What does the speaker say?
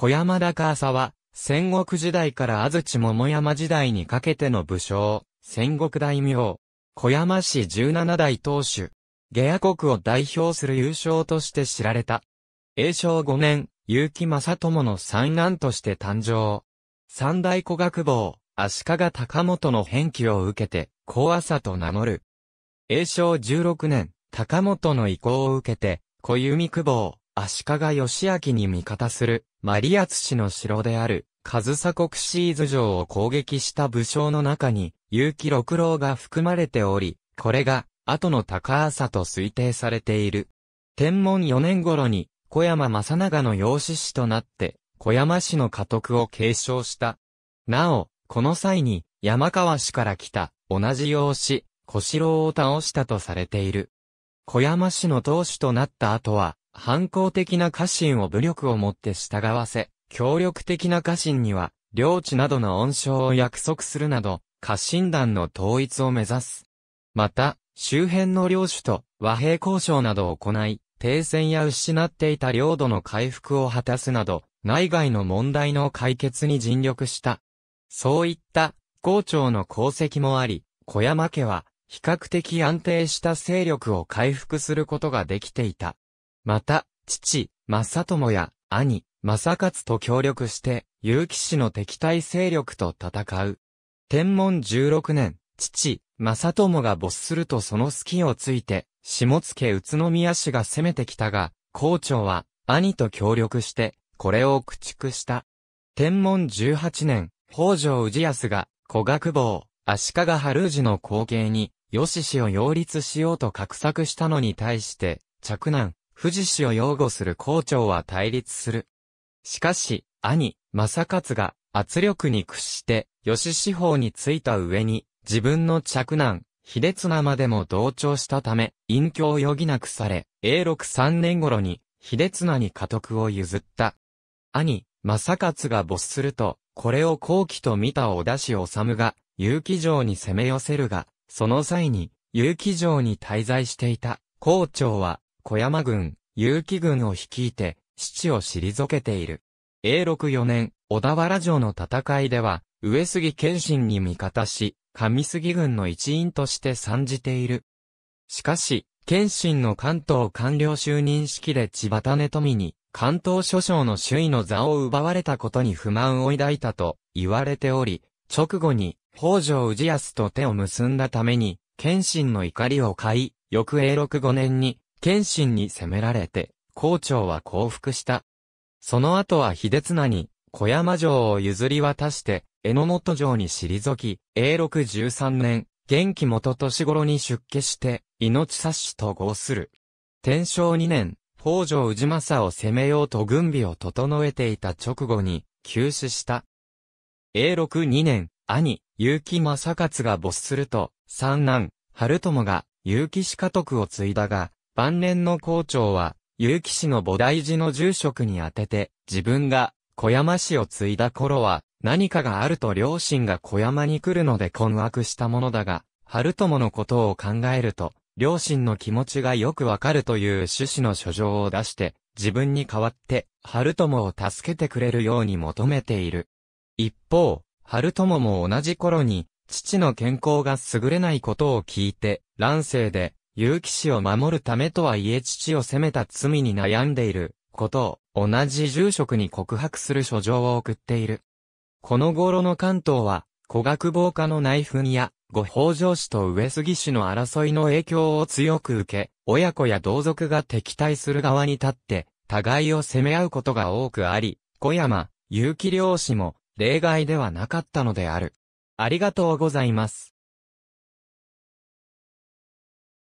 小山高浅は、戦国時代から安土桃山時代にかけての武将、戦国大名、小山氏17代当主、下野国を代表する優勝として知られた。永正5年、結城正友の三男として誕生。三大古学坊、足利高本の返記を受けて、高朝と名乗る。永正16年、高本の意向を受けて、小弓久保、足利義明に味方する、マリアツ氏の城である、上鎖国シーズ城を攻撃した武将の中に、結城六郎が含まれており、これが、後の高浅と推定されている。天文4年頃に、小山正長の養子師となって、小山氏の家督を継承した。なお、この際に、山川氏から来た、同じ養子、小四郎を倒したとされている。小山氏の当主となった後は、反抗的な家臣を武力をもって従わせ、協力的な家臣には、領地などの恩賞を約束するなど、家臣団の統一を目指す。また、周辺の領主と和平交渉などを行い、停戦や失っていた領土の回復を果たすなど、内外の問題の解決に尽力した。そういった、校長の功績もあり、小山家は、比較的安定した勢力を回復することができていた。また、父、正友や兄、正勝と協力して、結城氏の敵対勢力と戦う。天文16年、父、正友が没するとその隙をついて、下野宇都宮氏が攻めてきたが、校長は、兄と協力して、これを駆逐した。天文18年、北条氏康が、古学坊、足利春氏の後継に、吉氏を擁立しようと画策したのに対して、着難、富士氏を擁護する校長は対立する。しかし、兄、正勝が圧力に屈して、吉志法についた上に、自分の着難、秀綱までも同調したため、隠居を余儀なくされ、永禄三年頃に、秀綱に家督を譲った。兄、正勝が没すると、これを後期と見た小田氏治が、有機城に攻め寄せるが、その際に、有機城に滞在していた、校長は、小山軍、結城軍を率いて、七地を退けている。永禄4年、小田原城の戦いでは、上杉謙信に味方し、上杉軍の一員として参じている。しかし、謙信の関東官僚就任式で千葉種富に、関東諸将の首位の座を奪われたことに不満を抱いたと言われており、直後に北条氏康と手を結んだために、謙信の怒りを買い、翌永禄5年に謙信に攻められて、校長は降伏した。その後は秀綱に、小山城を譲り渡して、榎本城に退き、永禄13年、元気元年頃に出家して、命冊しと合する。天正2年、北条氏政を攻めようと軍備を整えていた直後に、急死した。永禄2年、兄、結城正勝が没すると、三男、春友が結城氏家徳を継いだが、晩年の校長は、結城市の菩提寺の住職に宛てて、自分が小山市を継いだ頃は、何かがあると両親が小山に来るので困惑したものだが、春友のことを考えると、両親の気持ちがよくわかるという趣旨の書状を出して、自分に代わって、春友を助けてくれるように求めている。一方、春友も同じ頃に、父の健康が優れないことを聞いて、乱世で、結城氏を守るためとはいえ父を責めた罪に悩んでいることを同じ住職に告白する書状を送っている。この頃の関東は、古学防火の内紛や、ご北条氏と上杉氏の争いの影響を強く受け、親子や同族が敵対する側に立って、互いを攻め合うことが多くあり、小山、結城漁師も例外ではなかったのである。ありがとうございます。